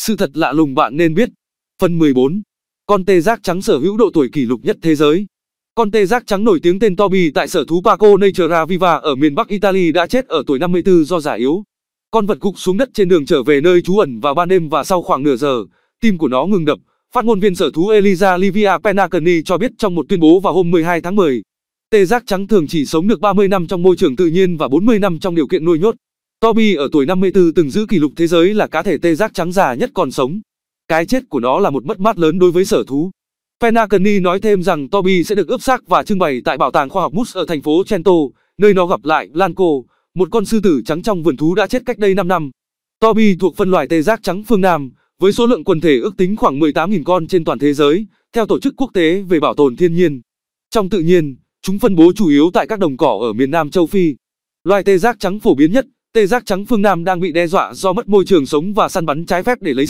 Sự thật lạ lùng bạn nên biết. Phần 14. Con tê giác trắng sở hữu độ tuổi kỷ lục nhất thế giới. Con tê giác trắng nổi tiếng tên Toby tại sở thú Paco Natura Viva ở miền Bắc Italy đã chết ở tuổi 54 do già yếu. Con vật gục xuống đất trên đường trở về nơi trú ẩn vào ban đêm và sau khoảng nửa giờ, tim của nó ngừng đập. Phát ngôn viên sở thú elisa Livia Penacani cho biết trong một tuyên bố vào hôm 12 tháng 10, tê giác trắng thường chỉ sống được 30 năm trong môi trường tự nhiên và 40 năm trong điều kiện nuôi nhốt. Toby ở tuổi 54 từng giữ kỷ lục thế giới là cá thể tê giác trắng già nhất còn sống. Cái chết của nó là một mất mát lớn đối với sở thú. Penacony nói thêm rằng Toby sẽ được ướp xác và trưng bày tại bảo tàng khoa học Moose ở thành phố Chento, nơi nó gặp lại Lanco, một con sư tử trắng trong vườn thú đã chết cách đây 5 năm. Toby thuộc phân loài tê giác trắng phương Nam, với số lượng quần thể ước tính khoảng 18.000 con trên toàn thế giới, theo Tổ chức Quốc tế về Bảo tồn Thiên nhiên. Trong tự nhiên, chúng phân bố chủ yếu tại các đồng cỏ ở miền Nam châu Phi. Loài tê giác trắng phổ biến nhất Tê giác trắng phương Nam đang bị đe dọa do mất môi trường sống và săn bắn trái phép để lấy